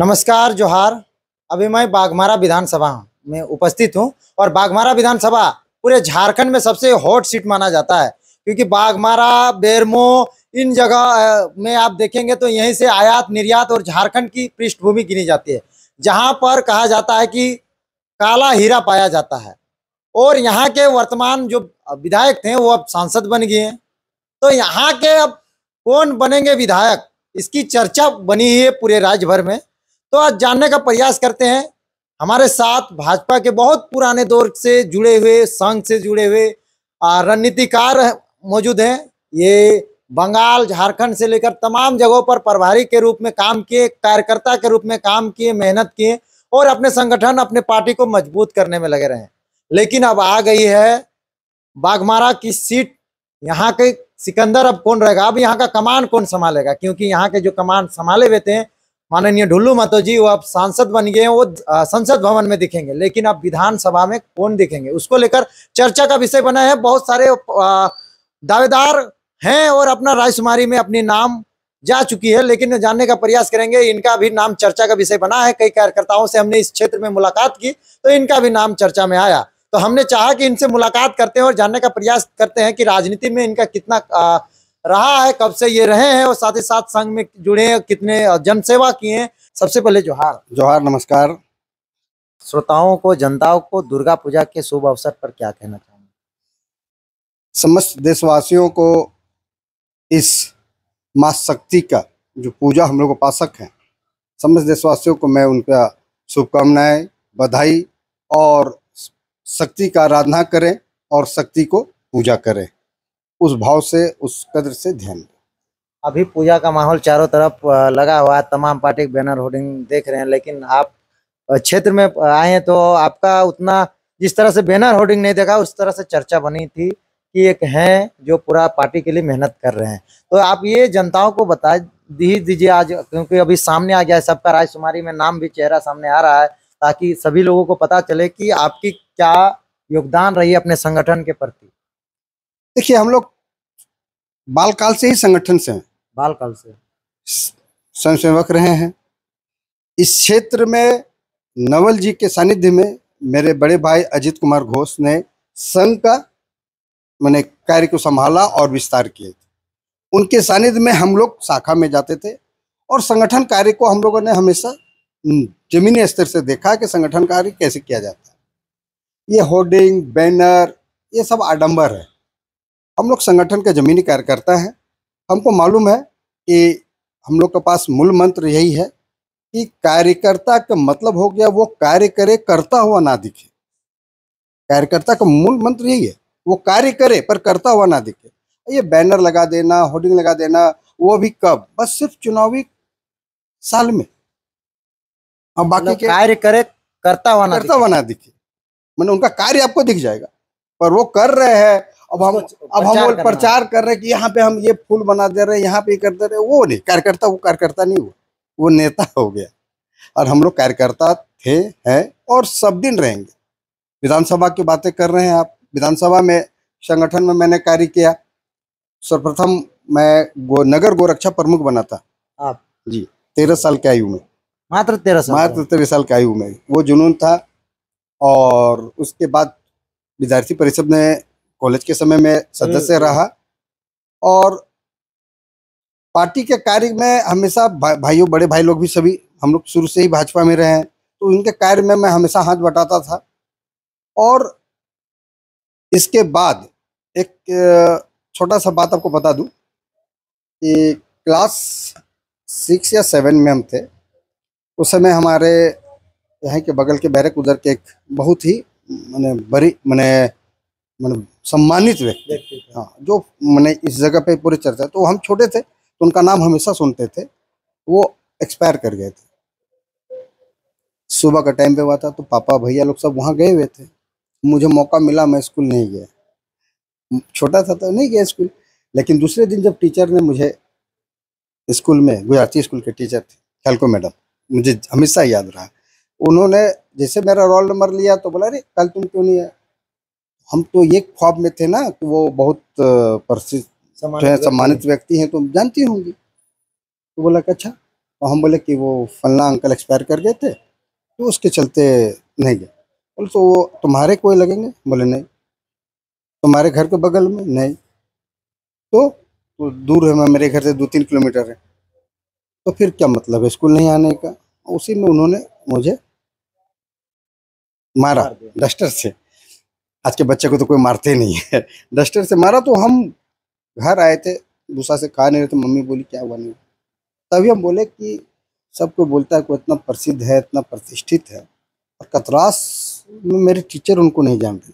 नमस्कार जोहार अभी मैं बाघमारा विधानसभा में उपस्थित हूं और बाघमारा विधानसभा पूरे झारखंड में सबसे हॉट सीट माना जाता है क्योंकि बाघमारा बेरमो इन जगह में आप देखेंगे तो यहीं से आयात निर्यात और झारखंड की पृष्ठभूमि गिनी जाती है जहां पर कहा जाता है कि काला हीरा पाया जाता है और यहाँ के वर्तमान जो विधायक थे वो अब सांसद बन गए हैं तो यहाँ के अब कौन बनेंगे विधायक इसकी चर्चा बनी है पूरे राज्य भर में तो आज जानने का प्रयास करते हैं हमारे साथ भाजपा के बहुत पुराने दौर से जुड़े हुए संघ से जुड़े हुए रणनीतिकार मौजूद हैं ये बंगाल झारखंड से लेकर तमाम जगहों पर प्रभारी के रूप में काम किए कार्यकर्ता के रूप में काम किए मेहनत किए और अपने संगठन अपने पार्टी को मजबूत करने में लगे रहे लेकिन अब आ गई है बाघमारा की सीट यहाँ के सिकंदर अब कौन रहेगा अब यहाँ का कमान कौन संभालेगा क्योंकि यहाँ के जो कमान संभाले हुए थे माननीय ढुल्लू महतो जी वो आप सांसद बन गए हैं वो संसद भवन में दिखेंगे लेकिन आप विधानसभा में कौन दिखेंगे उसको लेकर चर्चा का विषय बना है बहुत सारे दावेदार हैं और अपना रायशुमारी में अपनी नाम जा चुकी है लेकिन जानने का प्रयास करेंगे इनका भी नाम चर्चा का विषय बना है कई कार्यकर्ताओं से हमने इस क्षेत्र में मुलाकात की तो इनका भी नाम चर्चा में आया तो हमने चाहा कि इनसे मुलाकात करते हैं और जानने का प्रयास करते हैं कि राजनीति में इनका कितना आ, रहा है कब से ये रहे हैं और साथ ही साथ संघ में जुड़े हैं कितने जनसेवा किए हैं सबसे पहले जोहार जोहार नमस्कार श्रोताओं को जनताओं को दुर्गा पूजा के शुभ अवसर पर क्या कहना चाहेंगे समस्त देशवासियों को इस माँ शक्ति का जो पूजा हम लोग उपासक है समस्त देशवासियों को मैं उनका शुभकामनाएं बधाई और शक्ति का आराधना करें और शक्ति को पूजा करें उस भाव से उस कदर से ध्यान दें अभी पूजा का माहौल चारों तरफ लगा हुआ है तमाम पार्टी बैनर होर्डिंग देख रहे हैं लेकिन आप क्षेत्र में आए हैं तो आपका उतना जिस तरह से बैनर होर्डिंग नहीं देखा उस तरह से चर्चा बनी थी कि एक हैं जो पूरा पार्टी के लिए मेहनत कर रहे हैं तो आप ये जनताओं को बता दी दीजिए आज क्योंकि अभी सामने आ गया है सबका राजकुमारी में नाम भी चेहरा सामने आ रहा है ताकि सभी लोगों को पता चले कि आपकी क्या योगदान रही अपने संगठन के प्रति देखिए हम लोग बाल काल से ही संगठन से हैं बाल काल से सेवक रहे हैं इस क्षेत्र में नवल जी के सानिध्य में मेरे बड़े भाई अजित कुमार घोष ने संघ का मैंने कार्य को संभाला और विस्तार किए थे उनके सानिध्य में हम लोग शाखा में जाते थे और संगठन कार्य को हम लोगों ने हमेशा जमीनी स्तर से देखा कि संगठन कार्य कैसे किया जाता है ये होर्डिंग बैनर ये सब आडंबर है हम लोग संगठन के ज़मीनी कार्यकर्ता हैं हमको मालूम है कि हम लोग के पास मूल मंत्र यही है कि कार्यकर्ता का मतलब हो गया वो कार्य करे करता हुआ ना दिखे कार्यकर्ता का मूल मंत्र यही है वो कार्य करे पर करता हुआ ना दिखे ये बैनर लगा देना होर्डिंग लगा देना वो भी कब बस सिर्फ चुनावी साल में और मतलब बाकी के कार्य करे करता हुआ ना करता हुआ ना दिखे मैंने उनका कार्य आपको दिख जाएगा पर वो कर रहे हैं अब हम अब हम प्रचार कर रहे हैं कि यहाँ पे हम ये फूल बना दे रहे हैं यहाँ पे कर दे रहे वो नहीं कार्यकर्ता वो कार्यकर्ता नहीं हुआ वो नेता हो गया और हम लोग कार्यकर्ता थे हैं और सब दिन रहेंगे विधानसभा की बातें कर रहे हैं आप विधानसभा में संगठन में मैंने कार्य किया सर्वप्रथम मैं गो, नगर गोरक्षा प्रमुख बना था आप जी तेरह साल की आयु में मात्र तेरह साल मात्र तेरह साल की आयु में वो जुनून था और उसके बाद विद्यार्थी परिषद ने कॉलेज के समय में सदस्य हम्म। रहा और पार्टी के कार्य में हमेशा भा, भाइयों बड़े भाई लोग भी सभी हम लोग शुरू से ही भाजपा में रहे हैं तो उनके कार्य में मैं हमेशा हाथ बटाता था और इसके बाद एक छोटा सा बात आपको बता दूं कि क्लास सिक्स या सेवन में हम थे उस समय हमारे यहाँ के बगल के बैरक उधर के एक बहुत ही मैंने बड़ी मैंने मैंने सम्मानित व्यक्ति हाँ जो मैंने इस जगह पे पूरी चर्चा तो हम छोटे थे तो उनका नाम हमेशा सुनते थे वो एक्सपायर कर गए थे सुबह का टाइम पे हुआ था तो पापा भैया लोग सब वहाँ गए हुए थे मुझे मौका मिला मैं स्कूल नहीं गया छोटा था तो नहीं गया स्कूल लेकिन दूसरे दिन जब टीचर ने मुझे स्कूल में गुजराती स्कूल के टीचर थे खेलको मैडम मुझे हमेशा याद रहा उन्होंने जैसे मेरा रोल नंबर लिया तो बोला अरे कल तुम क्यों नहीं है हम तो ये ख्वाब में थे ना कि वो बहुत प्रसिद्ध हैं सम्मानित व्यक्ति हैं तो जानती होंगी तो बोला कि अच्छा तो हम बोले कि वो फलना अंकल एक्सपायर कर गए थे तो उसके चलते नहीं गए बोले तो वो तुम्हारे कोई लगेंगे बोले नहीं तुम्हारे घर के बगल में नहीं तो, तो दूर है मैं मेरे घर से दो तीन किलोमीटर है तो फिर क्या मतलब है स्कूल नहीं आने का उसी में उन्होंने मुझे मारा डस्टर से आज के बच्चे को तो कोई मारते नहीं है डस्टर से मारा तो हम घर आए थे दूसरा से खा नहीं रहे थे मम्मी बोली क्या हुआ नहीं तभी हम बोले कि सबको बोलता है कोई इतना प्रसिद्ध है इतना प्रतिष्ठित है और कतरास में मेरे टीचर उनको नहीं जान रही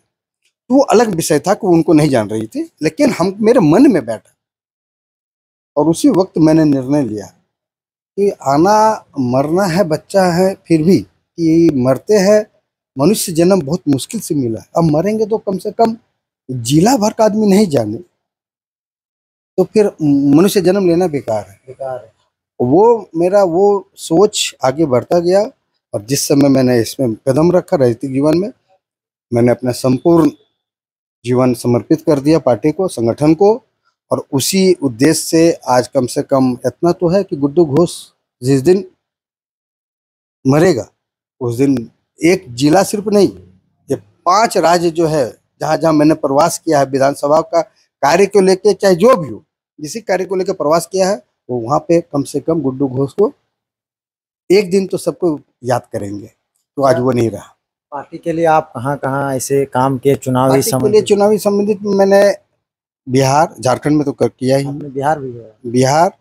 तो वो अलग विषय था कि उनको नहीं जान रही थी लेकिन हम मेरे मन में बैठा और उसी वक्त मैंने निर्णय लिया कि आना मरना है बच्चा है फिर भी कि मरते हैं मनुष्य जन्म बहुत मुश्किल से मिला है अब मरेंगे तो कम से कम जिला भर का आदमी नहीं जाने तो फिर मनुष्य जन्म लेना बेकार है बेकार है वो मेरा वो सोच आगे बढ़ता गया और जिस समय मैंने इसमें कदम रखा राजनीतिक जीवन में मैंने अपना संपूर्ण जीवन समर्पित कर दिया पार्टी को संगठन को और उसी उद्देश्य से आज कम से कम इतना तो है कि गुड्डू घोष जिस दिन मरेगा उस दिन एक जिला सिर्फ नहीं ये पांच राज्य जो है जहाँ जहाँ मैंने प्रवास किया है विधानसभा का कार्य को लेके चाहे जो भी हो जिस कार्य को लेकर प्रवास किया है वो वहाँ पे कम से कम गुड्डू घोष को एक दिन तो सबको याद करेंगे तो आज वो नहीं रहा पार्टी के लिए आप कहाँ कहाँ ऐसे काम किए चुनावी संबंधित चुनावी संबंधित मैंने बिहार झारखंड में तो कर किया ही बिहार भी बिहार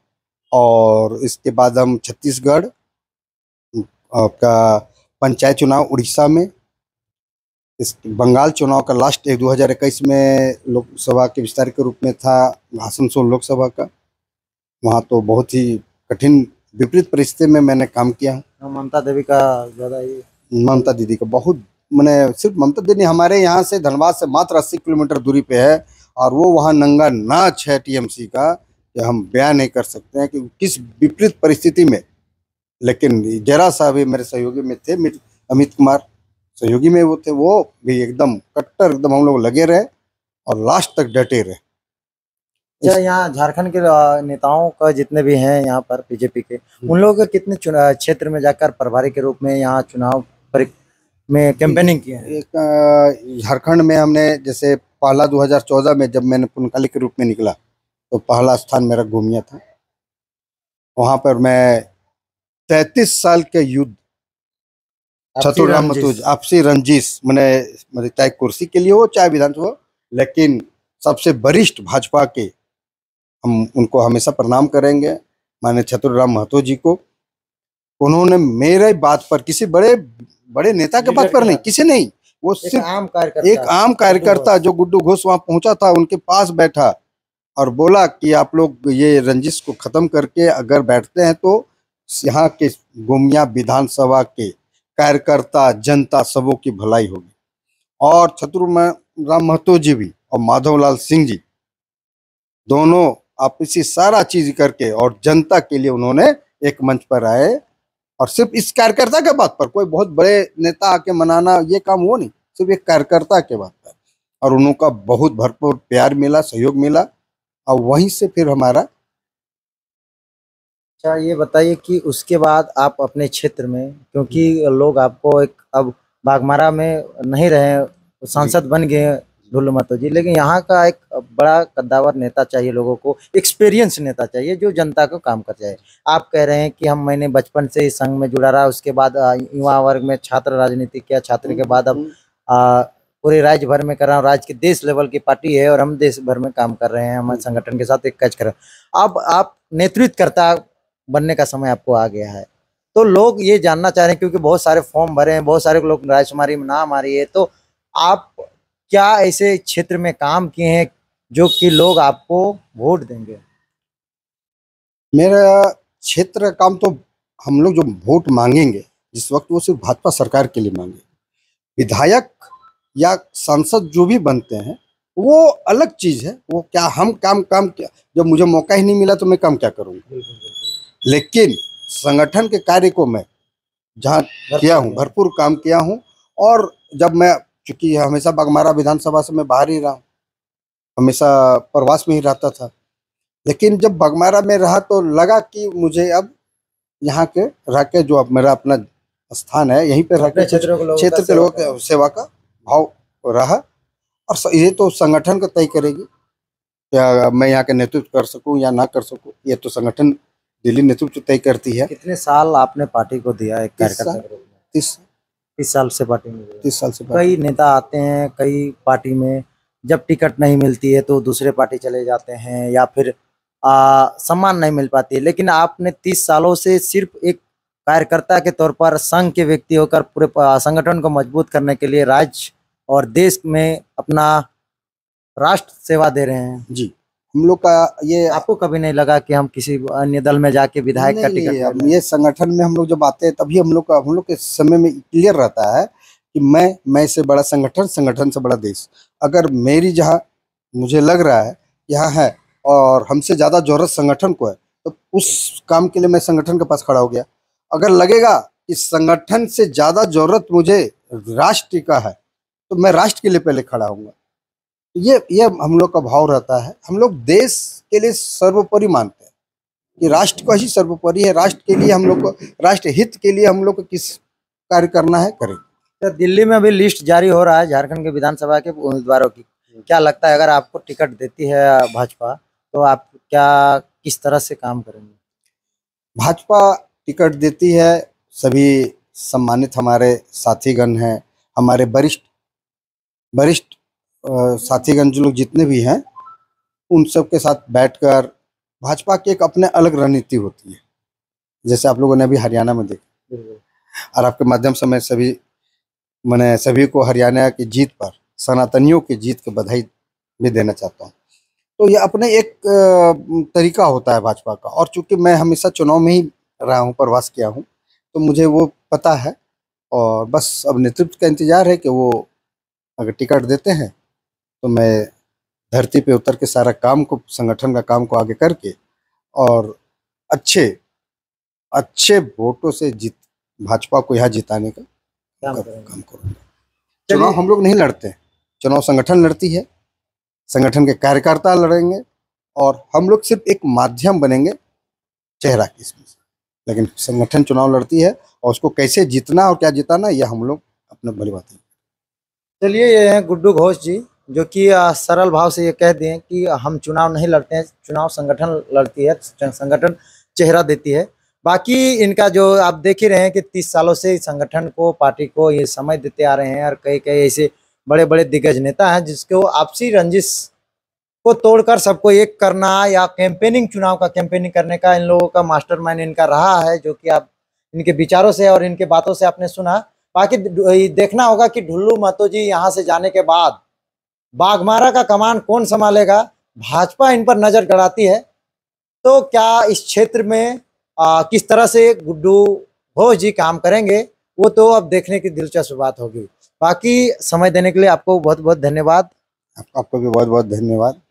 और इसके बाद हम छत्तीसगढ़ आपका पंचायत चुनाव उड़ीसा में इस बंगाल चुनाव का लास्ट एक इक्कीस में लोकसभा के विस्तार के रूप में था आसनसोल लोकसभा का वहाँ तो बहुत ही कठिन विपरीत परिस्थिति में मैंने काम किया हाँ, ममता देवी का ज़्यादा ही ममता दीदी का बहुत मैंने सिर्फ ममता दीदी हमारे यहाँ से धनबाद से मात्र अस्सी किलोमीटर दूरी पे है और वो वहाँ नंगा नाच है टीएमसी का जो हम बयान नहीं कर सकते हैं कि किस विपरीत परिस्थिति में लेकिन जरा सा भी मेरे सहयोगी में थे अमित कुमार सहयोगी में वो थे वो भी एकदम कट्टर एकदम हम लोग लगे रहे और लास्ट तक डटे रहे क्या यहाँ झारखंड के नेताओं का जितने भी हैं यहाँ पर बीजेपी के हम्म। उन लोगों के कितने क्षेत्र में जाकर प्रभारी के रूप में यहाँ चुनाव में कैंपेनिंग किया है झारखंड में हमने जैसे पहला 2014 में जब मैंने पुनकाली के रूप में निकला तो पहला स्थान मेरा घूमिया था वहाँ पर मैं तैतीस साल के युद्ध छतुराम मतुज आपसी रंजीश मैंने चाहे कुर्सी के लिए हो चाहे विधानसभा लेकिन सबसे वरिष्ठ भाजपा के हम उनको हमेशा प्रणाम करेंगे माने छतुराम महतो जी को उन्होंने मेरे बात पर किसी बड़े बड़े नेता के बात पर नहीं किसी नहीं वो सिर्फ आम एक आम कार्यकर्ता जो गुड्डू घोष वहां पहुंचा था उनके पास बैठा और बोला कि आप लोग ये रंजिश को खत्म करके अगर बैठते हैं तो यहाँ के गोमिया विधानसभा के कार्यकर्ता जनता सबों की भलाई होगी और शत्रुघ्न राम महतो जी भी और माधवलाल सिंह जी दोनों आप इसी सारा चीज करके और जनता के लिए उन्होंने एक मंच पर आए और सिर्फ इस कार्यकर्ता के बात पर कोई बहुत बड़े नेता आके मनाना ये काम वो नहीं सिर्फ एक कार्यकर्ता के बात पर और उनका बहुत भरपूर प्यार मिला सहयोग मिला और वहीं से फिर हमारा अच्छा ये बताइए कि उसके बाद आप अपने क्षेत्र में क्योंकि लोग आपको एक अब बागमारा में नहीं रहे सांसद बन गए ढुल्लू महतो जी लेकिन यहाँ का एक बड़ा कद्दावर नेता चाहिए लोगों को एक्सपीरियंस नेता चाहिए जो जनता को काम कर जाए आप कह रहे हैं कि हम मैंने बचपन से इस संघ में जुड़ा रहा उसके बाद युवा वर्ग में छात्र राजनीति किया छात्र के बाद अब आ, पूरे राज्य भर में कर रहा हूँ राज्य के देश लेवल की पार्टी है और हम देश भर में काम कर रहे हैं हमारे संगठन के साथ एक कैच कर रहे हैं अब आप नेतृत्व करता बनने का समय आपको आ गया है तो लोग ये जानना चाह रहे हैं क्योंकि बहुत सारे फॉर्म भरे हैं बहुत सारे लोग राजकुमारी में नाम आ रही है तो आप क्या ऐसे क्षेत्र में काम किए हैं जो कि लोग आपको वोट देंगे मेरा क्षेत्र काम तो हम लोग जो वोट मांगेंगे जिस वक्त वो सिर्फ भाजपा सरकार के लिए मांगे विधायक या सांसद जो भी बनते हैं वो अलग चीज है वो क्या हम काम काम क्या जब मुझे मौका ही नहीं मिला तो मैं काम क्या करूँगा लेकिन संगठन के कार्य को मैं जहाँ किया हूँ भरपूर काम किया हूँ और जब मैं चूंकि हमेशा बागमारा विधानसभा से मैं बाहर ही रहा हूँ हमेशा प्रवास में ही रहता था लेकिन जब बगमारा में रहा तो लगा कि मुझे अब यहाँ के रह के जो अब मेरा अपना स्थान है यहीं पे रह के क्षेत्र के लोगों के सेवा का भाव रहा और ये तो संगठन का तय करेगी क्या मैं यहाँ के नेतृत्व कर सकूँ या ना कर सकूँ ये तो संगठन दिल्ली नेतृत्व तो तय करती है कितने साल आपने पार्टी को दिया एक तीस तीस साल से पार्टी में तीस साल से कई नेता आते हैं कई पार्टी में जब टिकट नहीं मिलती है तो दूसरे पार्टी चले जाते हैं या फिर आ, सम्मान नहीं मिल पाती है लेकिन आपने तीस सालों से सिर्फ एक कार्यकर्ता के तौर पर संघ के व्यक्ति होकर पूरे संगठन को मजबूत करने के लिए राज्य और देश में अपना राष्ट्र सेवा दे रहे हैं जी हम लोग का ये आपको कभी नहीं लगा कि हम किसी अन्य दल में जाके विधायक का टिकट ये संगठन में हम लोग जो बातें तभी हम लोग का हम लोग के समय में क्लियर रहता है कि मैं मैं से बड़ा संगठन संगठन से बड़ा देश अगर मेरी जहाँ मुझे लग रहा है यहाँ है और हमसे ज़्यादा जरूरत संगठन को है तो उस काम के लिए मैं संगठन के पास खड़ा हो गया अगर लगेगा कि संगठन से ज़्यादा जरूरत मुझे राष्ट्र का है तो मैं राष्ट्र के लिए पहले खड़ा होऊंगा ये ये हम लोग का भाव रहता है हम लोग देश के लिए सर्वोपरि मानते हैं कि राष्ट्र का ही सर्वोपरि है राष्ट्र के लिए हम लोग को राष्ट्र हित के लिए हम लोग को किस कार्य करना है करें तो दिल्ली में अभी लिस्ट जारी हो रहा है झारखंड के विधानसभा के उम्मीदवारों की क्या लगता है अगर आपको टिकट देती है भाजपा तो आप क्या किस तरह से काम करेंगे भाजपा टिकट देती है सभी सम्मानित हमारे साथीगण हैं हमारे वरिष्ठ वरिष्ठ साथीगंज लोग जितने भी हैं उन सब के साथ बैठकर भाजपा की एक अपने अलग रणनीति होती है जैसे आप लोगों ने अभी हरियाणा में देखा और आपके माध्यम से मैं सभी मैंने सभी को हरियाणा की जीत पर सनातनियों की जीत की बधाई भी देना चाहता हूँ तो ये अपने एक तरीका होता है भाजपा का और चूंकि मैं हमेशा चुनाव में ही रहा हूँ प्रवास किया हूँ तो मुझे वो पता है और बस अब नेतृत्व का इंतज़ार है कि वो अगर टिकट देते हैं तो मैं धरती पे उतर के सारा काम को संगठन का काम को आगे करके और अच्छे अच्छे वोटों से जीत भाजपा को यहाँ जिताने का काम करूँगा चुनाव हम लोग नहीं लड़ते चुनाव संगठन लड़ती है संगठन के कार्यकर्ता लड़ेंगे और हम लोग सिर्फ एक माध्यम बनेंगे चेहरा की इसमें लेकिन संगठन चुनाव लड़ती है और उसको कैसे जीतना और क्या जिताना यह हम लोग अपने भली बात चलिए ये हैं गुड्डू घोष जी जो कि सरल भाव से ये कह दें कि हम चुनाव नहीं लड़ते हैं चुनाव संगठन लड़ती है संगठन चेहरा देती है बाकी इनका जो आप देख ही रहे हैं कि तीस सालों से संगठन को पार्टी को ये समय देते आ रहे हैं और कई कई ऐसे बड़े बड़े दिग्गज नेता हैं जिसको आपसी रंजिश को तोड़कर सबको एक करना या कैंपेनिंग चुनाव का कैंपेनिंग करने का इन लोगों का मास्टरमाइंड इनका रहा है जो कि आप इनके विचारों से और इनके बातों से आपने सुना बाकी देखना होगा कि ढुल्लू महतो जी यहाँ से जाने के बाद बाघमारा का कमान कौन संभालेगा भाजपा इन पर नज़र गड़ाती है तो क्या इस क्षेत्र में आ, किस तरह से गुड्डू घोष जी काम करेंगे वो तो अब देखने की दिलचस्प बात होगी बाकी समय देने के लिए आपको बहुत बहुत धन्यवाद आपको भी बहुत बहुत धन्यवाद